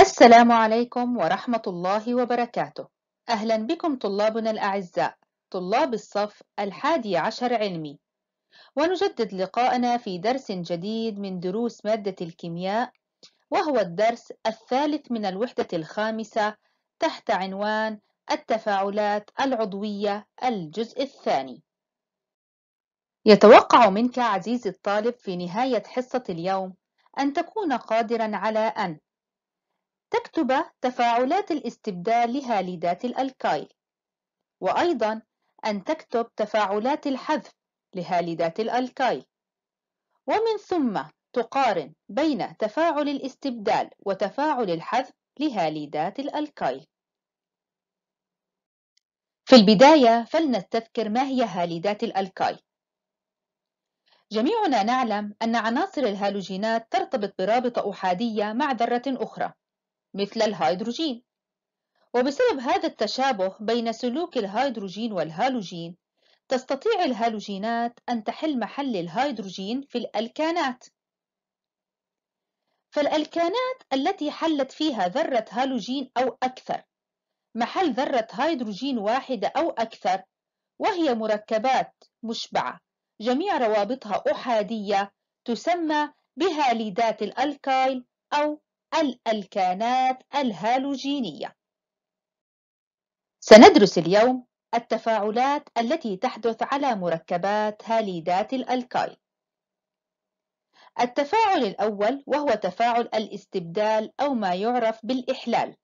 السلام عليكم ورحمة الله وبركاته أهلا بكم طلابنا الأعزاء طلاب الصف الحادي عشر علمي ونجدد لقاءنا في درس جديد من دروس مادة الكيمياء وهو الدرس الثالث من الوحدة الخامسة تحت عنوان التفاعلات العضوية الجزء الثاني يتوقع منك عزيزي الطالب في نهاية حصة اليوم أن تكون قادرا على أن تكتب تفاعلات الاستبدال لهاليدات الألكايل وأيضا أن تكتب تفاعلات الحذف لهاليدات الألكايل ومن ثم تقارن بين تفاعل الاستبدال وتفاعل الحذف لهاليدات الألكايل في البداية فلنستذكر ما هي هاليدات الألكايل جميعنا نعلم أن عناصر الهالوجينات ترتبط برابطة أحادية مع ذرة أخرى مثل الهيدروجين وبسبب هذا التشابه بين سلوك الهيدروجين والهالوجين تستطيع الهالوجينات أن تحل محل الهيدروجين في الألكانات فالألكانات التي حلت فيها ذرة هالوجين أو أكثر محل ذرة هيدروجين واحدة أو أكثر وهي مركبات مشبعة جميع روابطها أحادية تسمى بهاليدات الألكايل أو الألكانات الهالوجينية سندرس اليوم التفاعلات التي تحدث على مركبات هاليدات الألكاي التفاعل الأول وهو تفاعل الاستبدال أو ما يعرف بالإحلال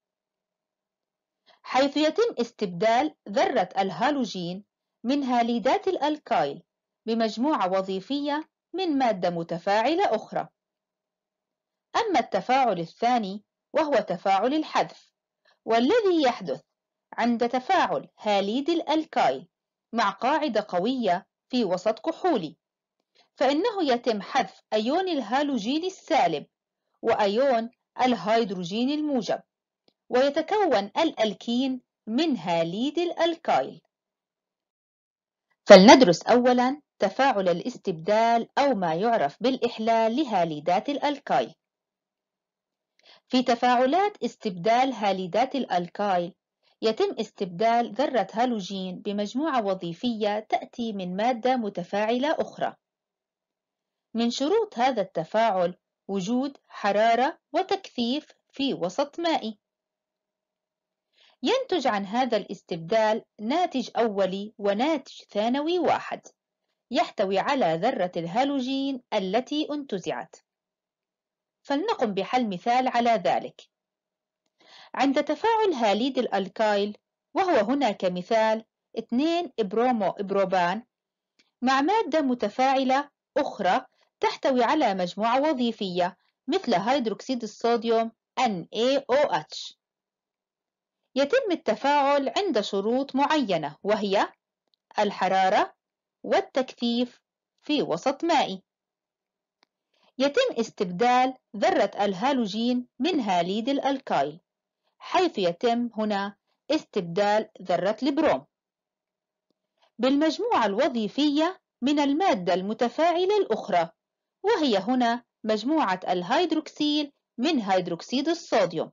حيث يتم استبدال ذرة الهالوجين من هاليدات الألكايل بمجموعة وظيفية من مادة متفاعلة أخرى أما التفاعل الثاني وهو تفاعل الحذف والذي يحدث عند تفاعل هاليد الألكايل مع قاعدة قوية في وسط كحولي فإنه يتم حذف أيون الهالوجين السالب وأيون الهيدروجين الموجب ويتكون الألكين من هاليد الألكايل فلندرس أولا تفاعل الاستبدال أو ما يعرف بالإحلال لهاليدات الألكايل في تفاعلات استبدال هاليدات الألكايل يتم استبدال ذرة هالوجين بمجموعة وظيفية تأتي من مادة متفاعلة أخرى من شروط هذا التفاعل وجود حرارة وتكثيف في وسط مائي ينتج عن هذا الاستبدال ناتج أولي وناتج ثانوي واحد يحتوي على ذرة الهالوجين التي انتزعت فلنقم بحل مثال على ذلك عند تفاعل هاليد الألكايل وهو هنا كمثال 2 إبرومو إبروبان مع مادة متفاعلة أخرى تحتوي على مجموعة وظيفية مثل هيدروكسيد الصوديوم NaOH يتم التفاعل عند شروط معينة وهي الحرارة والتكثيف في وسط مائي يتم استبدال ذرة الهالوجين من هاليد الألكايل حيث يتم هنا استبدال ذرة البروم بالمجموعة الوظيفية من المادة المتفاعلة الأخرى وهي هنا مجموعة الهيدروكسيل من هيدروكسيد الصوديوم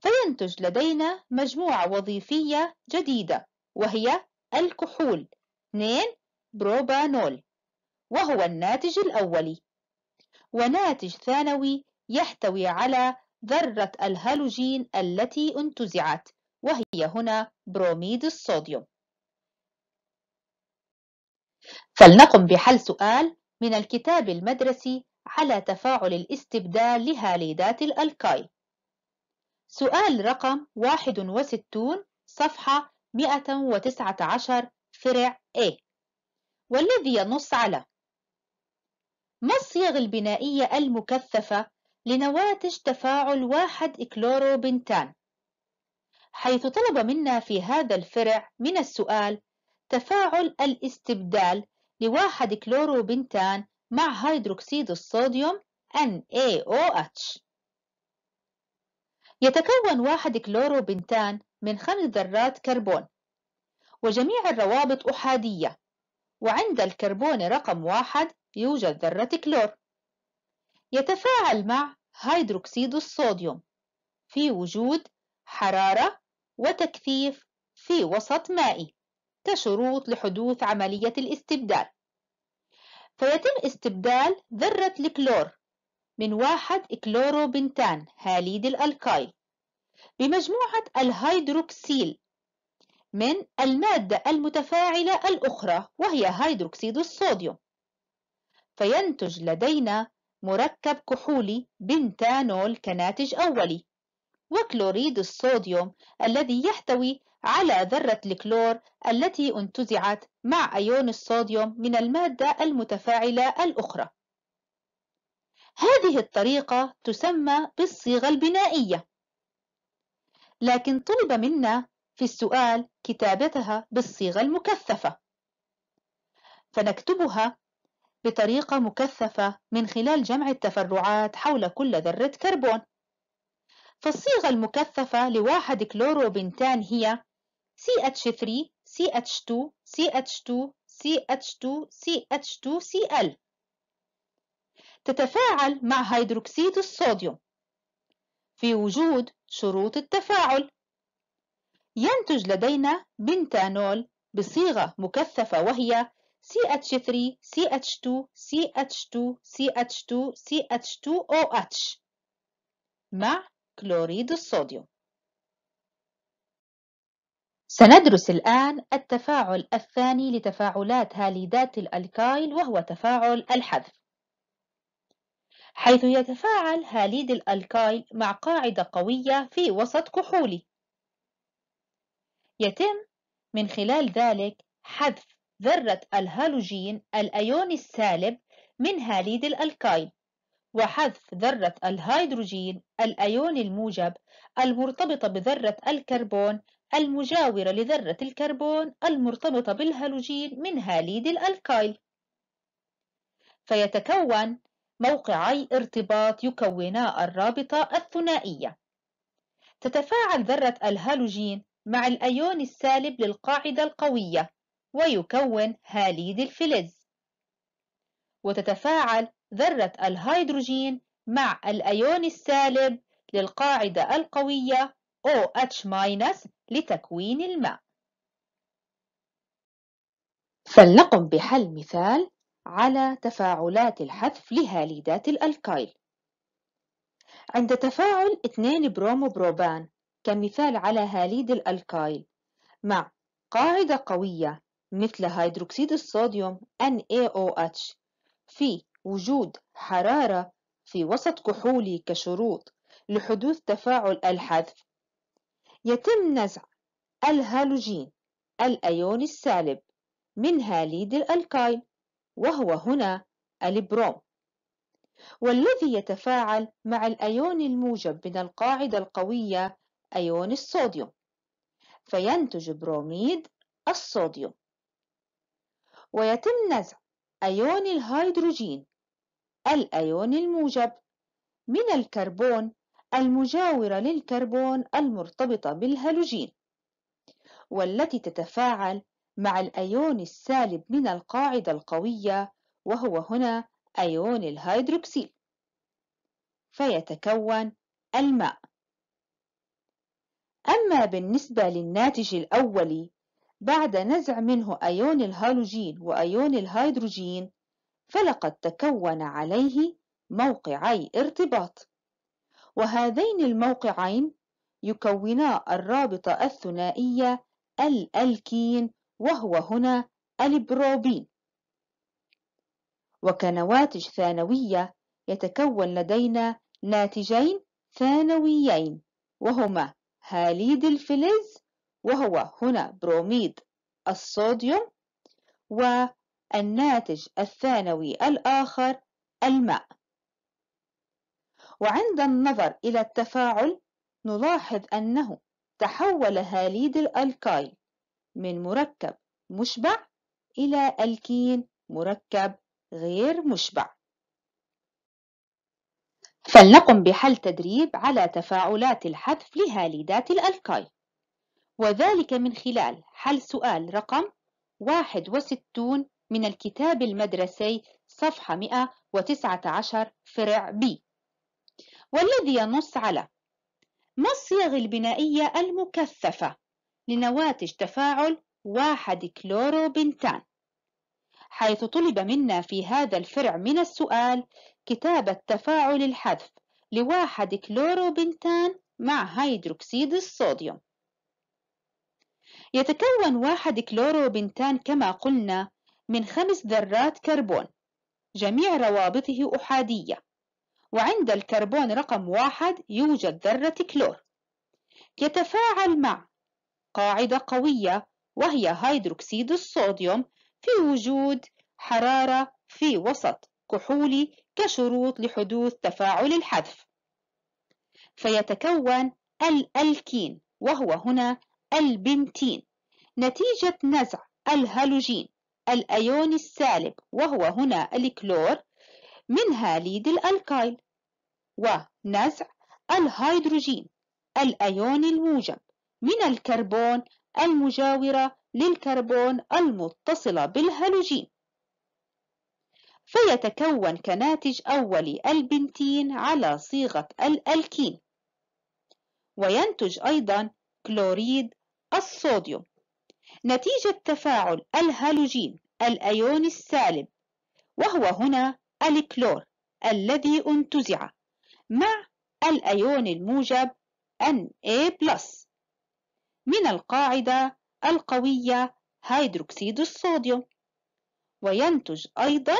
فينتج لدينا مجموعة وظيفية جديدة وهي الكحول 2 بروبانول وهو الناتج الأولي وناتج ثانوي يحتوي على ذرة الهالوجين التي انتزعت وهي هنا بروميد الصوديوم فلنقم بحل سؤال من الكتاب المدرسي على تفاعل الاستبدال لهاليدات الألكايل سؤال رقم 61 صفحة 119 فرع A والذي ينص على ما الصيغ البنائية المكثفة لنواتج تفاعل واحد بنتان؟ حيث طلب منا في هذا الفرع من السؤال تفاعل الاستبدال لواحد كلوروبنتان مع هيدروكسيد الصوديوم NaOH يتكون واحد كلوروبنتان من خمس ذرات كربون وجميع الروابط أحادية وعند الكربون رقم واحد يوجد ذرة كلور يتفاعل مع هيدروكسيد الصوديوم في وجود حرارة وتكثيف في وسط مائي كشروط لحدوث عملية الاستبدال فيتم استبدال ذرة الكلور من واحد كلوروبنتان هاليد الألكايل بمجموعة الهيدروكسيل من المادة المتفاعلة الأخرى وهي هيدروكسيد الصوديوم فينتج لدينا مركب كحولي بنتانول كناتج أولي وكلوريد الصوديوم الذي يحتوي على ذرة الكلور التي انتزعت مع أيون الصوديوم من المادة المتفاعلة الأخرى هذه الطريقة تسمى بالصيغة البنائية لكن طلب منا في السؤال كتابتها بالصيغة المكثفة فنكتبها بطريقة مكثفة من خلال جمع التفرعات حول كل ذرة كربون فالصيغة المكثفة لواحد كلوروبنتان هي CH3 CH2 CH2 CH2 CH2 Cl تتفاعل مع هيدروكسيد الصوديوم في وجود شروط التفاعل ينتج لدينا بنتانول بصيغة مكثفة وهي CH3 CH2 CH2 CH2 CH2OH مع كلوريد الصوديوم سندرس الآن التفاعل الثاني لتفاعلات هاليدات الألكايل وهو تفاعل الحذف حيث يتفاعل هاليد الألكايل مع قاعدة قوية في وسط كحولي يتم من خلال ذلك حذف ذرة الهالوجين الأيون السالب من هاليد الألكايل وحذف ذرة الهيدروجين الأيون الموجب المرتبطة بذرة الكربون المجاورة لذرة الكربون المرتبطة بالهالوجين من هاليد الألكايل فيتكون موقعي ارتباط يكونا الرابطة الثنائية تتفاعل ذرة الهالوجين مع الأيون السالب للقاعدة القوية ويكون هاليد الفلز وتتفاعل ذرة الهيدروجين مع الأيون السالب للقاعدة القوية OH- لتكوين الماء فلنقم بحل مثال على تفاعلات الحذف لهاليدات الألكايل عند تفاعل 2 برومو بروبان كمثال على هاليد الألكايل مع قاعدة قوية مثل هيدروكسيد الصوديوم NaOH في وجود حرارة في وسط كحولي كشروط لحدوث تفاعل الحذف يتم نزع الهالوجين الأيون السالب من هاليد الألكايل وهو هنا البروم والذي يتفاعل مع الأيون الموجب من القاعدة القوية أيون الصوديوم فينتج بروميد الصوديوم ويتم نزع أيون الهيدروجين الأيون الموجب من الكربون المجاورة للكربون المرتبطة بالهالوجين والتي تتفاعل مع الأيون السالب من القاعدة القوية وهو هنا أيون الهيدروكسيل فيتكون الماء أما بالنسبة للناتج الأولي بعد نزع منه أيون الهالوجين وأيون الهيدروجين فلقد تكون عليه موقعي ارتباط وهذين الموقعين يكونا الرابطة الثنائية الألكين وهو هنا البروبين وكنواتج ثانوية يتكون لدينا ناتجين ثانويين وهما هاليد الفلز وهو هنا بروميد الصوديوم والناتج الثانوي الآخر الماء وعند النظر إلى التفاعل نلاحظ أنه تحول هاليد الألكايل من مركب مشبع إلى ألكين مركب غير مشبع فلنقم بحل تدريب على تفاعلات الحذف لهاليدات الألكايل وذلك من خلال حل سؤال رقم 61 من الكتاب المدرسي صفحة 119 فرع ب والذي ينص على ما الصيغ البنائية المكثفة لنواتج تفاعل واحد كلوروبنتان حيث طلب منا في هذا الفرع من السؤال كتابة تفاعل الحذف لواحد كلوروبنتان مع هيدروكسيد الصوديوم يتكون واحد كلوروبنتان كما قلنا من خمس ذرات كربون جميع روابطه أحادية وعند الكربون رقم واحد يوجد ذرة كلور يتفاعل مع قاعدة قوية وهي هيدروكسيد الصوديوم في وجود حرارة في وسط كحولي كشروط لحدوث تفاعل الحذف فيتكون الألكين وهو هنا البنتين نتيجة نزع الهالوجين الأيون السالب وهو هنا الكلور من هاليد الألكايل ونزع الهيدروجين الأيون الموجب من الكربون المجاورة للكربون المتصلة بالهالوجين فيتكون كناتج أولي البنتين على صيغة الألكين وينتج أيضا كلوريد الصوديوم نتيجة تفاعل الهالوجين الأيون السالب وهو هنا الكلور الذي انتزع مع الأيون الموجب Na+, من القاعدة القوية هيدروكسيد الصوديوم وينتج أيضا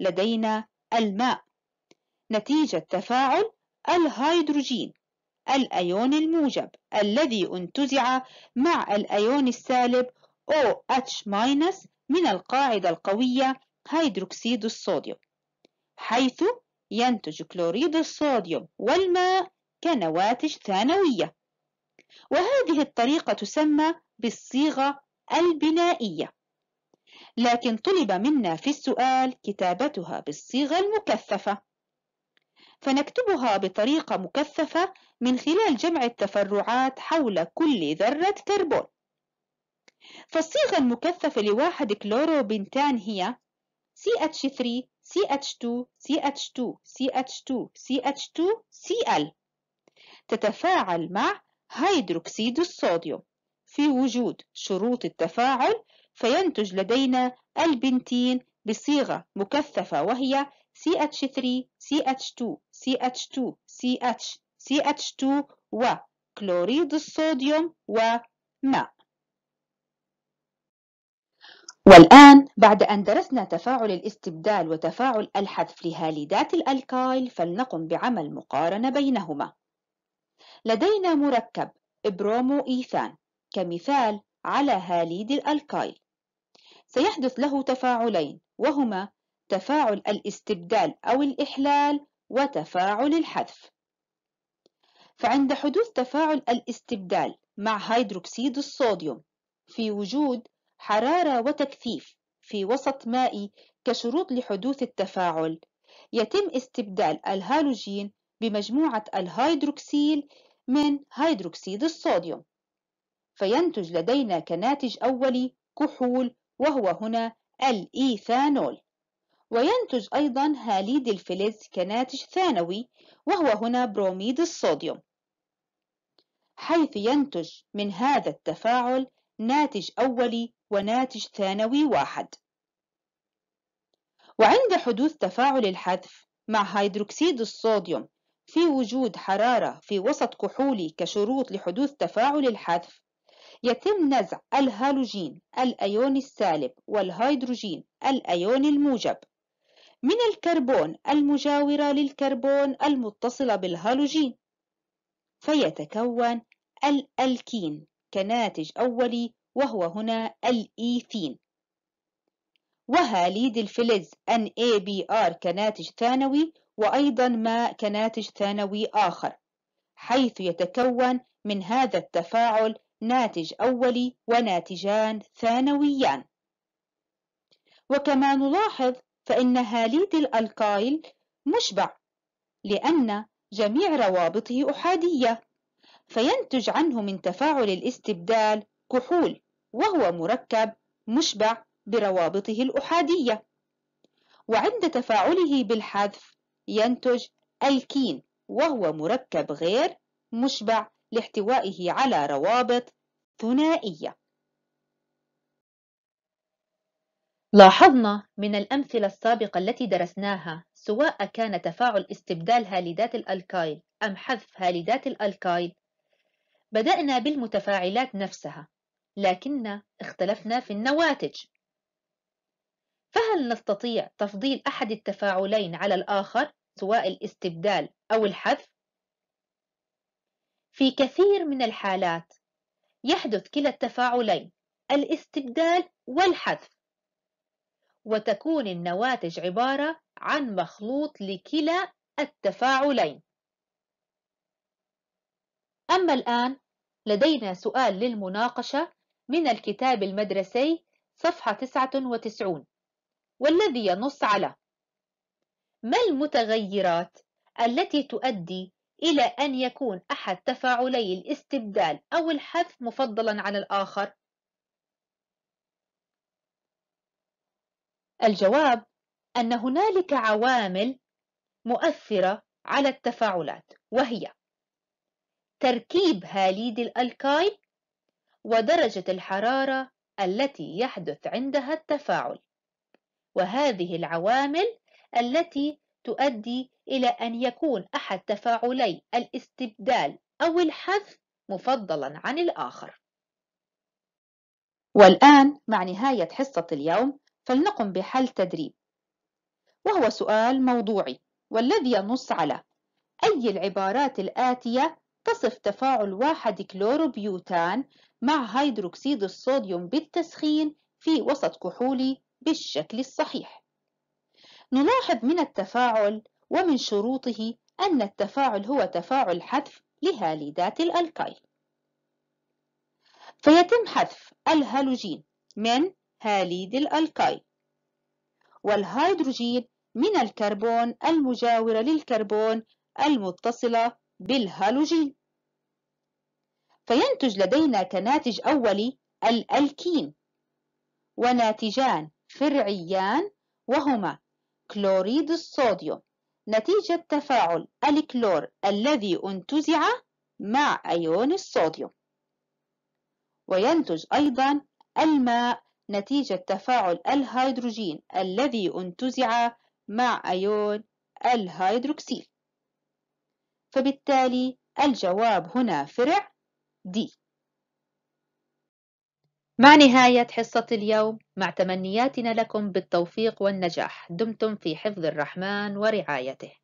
لدينا الماء نتيجة تفاعل الهيدروجين الأيون الموجب الذي انتزع مع الأيون السالب OH- من القاعدة القوية هيدروكسيد الصوديوم حيث ينتج كلوريد الصوديوم والماء كنواتج ثانوية وهذه الطريقة تسمى بالصيغة البنائية لكن طلب منا في السؤال كتابتها بالصيغة المكثفة فنكتبها بطريقة مكثفة من خلال جمع التفرعات حول كل ذرة كربون فالصيغة المكثفة لواحد كلوروبنتان هي CH3 CH2 CH2 CH2 CH2 Cl تتفاعل مع هيدروكسيد الصوديوم في وجود شروط التفاعل فينتج لدينا البنتين بصيغة مكثفة وهي CH3 CH2 CH2 CH CH2 وكلوريد الصوديوم وماء والآن بعد أن درسنا تفاعل الاستبدال وتفاعل الحذف لهاليدات الألكايل فلنقم بعمل مقارنة بينهما لدينا مركب برومو إيثان كمثال على هاليد الألكايل سيحدث له تفاعلين وهما تفاعل الاستبدال أو الإحلال وتفاعل الحذف فعند حدوث تفاعل الاستبدال مع هيدروكسيد الصوديوم في وجود حرارة وتكثيف في وسط مائي كشروط لحدوث التفاعل يتم استبدال الهالوجين بمجموعة الهيدروكسيل من هيدروكسيد الصوديوم فينتج لدينا كناتج أولي كحول وهو هنا الإيثانول وينتج أيضا هاليد الفلز كناتج ثانوي وهو هنا بروميد الصوديوم حيث ينتج من هذا التفاعل ناتج أولي وناتج ثانوي واحد وعند حدوث تفاعل الحذف مع هيدروكسيد الصوديوم في وجود حرارة في وسط كحولي كشروط لحدوث تفاعل الحذف يتم نزع الهالوجين الأيون السالب والهيدروجين الأيون الموجب من الكربون المجاورة للكربون المتصلة بالهالوجين فيتكون الألكين كناتج أولي وهو هنا الإيثين وهاليد الفلز NABR كناتج ثانوي وأيضا ماء كناتج ثانوي آخر حيث يتكون من هذا التفاعل ناتج أولي وناتجان ثانويان وكما نلاحظ فإن هاليد الألكايل مشبع لأن جميع روابطه أحادية فينتج عنه من تفاعل الاستبدال كحول وهو مركب مشبع بروابطه الأحادية وعند تفاعله بالحذف ينتج الكين وهو مركب غير مشبع لاحتوائه على روابط ثنائية لاحظنا من الأمثلة السابقة التي درسناها سواء كان تفاعل استبدال هالدات الألكايل أم حذف هالدات الألكايل بدأنا بالمتفاعلات نفسها لكن اختلفنا في النواتج فهل نستطيع تفضيل أحد التفاعلين على الآخر سواء الاستبدال أو الحذف؟ في كثير من الحالات يحدث كلا التفاعلين الاستبدال والحذف وتكون النواتج عبارة عن مخلوط لكلا التفاعلين أما الآن لدينا سؤال للمناقشة من الكتاب المدرسي صفحة 99 والذي ينص على ما المتغيرات التي تؤدي إلى أن يكون أحد تفاعلي الاستبدال أو الحذف مفضلا عن الآخر؟ الجواب أن هنالك عوامل مؤثرة على التفاعلات وهي تركيب هاليد الألكايل ودرجة الحرارة التي يحدث عندها التفاعل وهذه العوامل التي تؤدي إلى أن يكون أحد تفاعلي الاستبدال أو الحذف مفضلا عن الآخر والآن مع نهاية حصة اليوم فلنقم بحل تدريب وهو سؤال موضوعي والذي ينص على أي العبارات الآتية تصف تفاعل واحد كلوروبيوتان مع هيدروكسيد الصوديوم بالتسخين في وسط كحولي بالشكل الصحيح نلاحظ من التفاعل ومن شروطه أن التفاعل هو تفاعل حذف لهاليدات الألكايل فيتم حذف الهالوجين من هاليد الألكايل والهيدروجين من الكربون المجاورة للكربون المتصلة بالهالوجين فينتج لدينا كناتج أولي الألكين وناتجان فرعيان وهما كلوريد الصوديوم نتيجة تفاعل الكلور الذي انتزع مع أيون الصوديوم وينتج أيضا الماء نتيجة تفاعل الهيدروجين الذي انتزع مع أيون الهيدروكسيل فبالتالي الجواب هنا فرع دي مع نهاية حصة اليوم مع تمنياتنا لكم بالتوفيق والنجاح دمتم في حفظ الرحمن ورعايته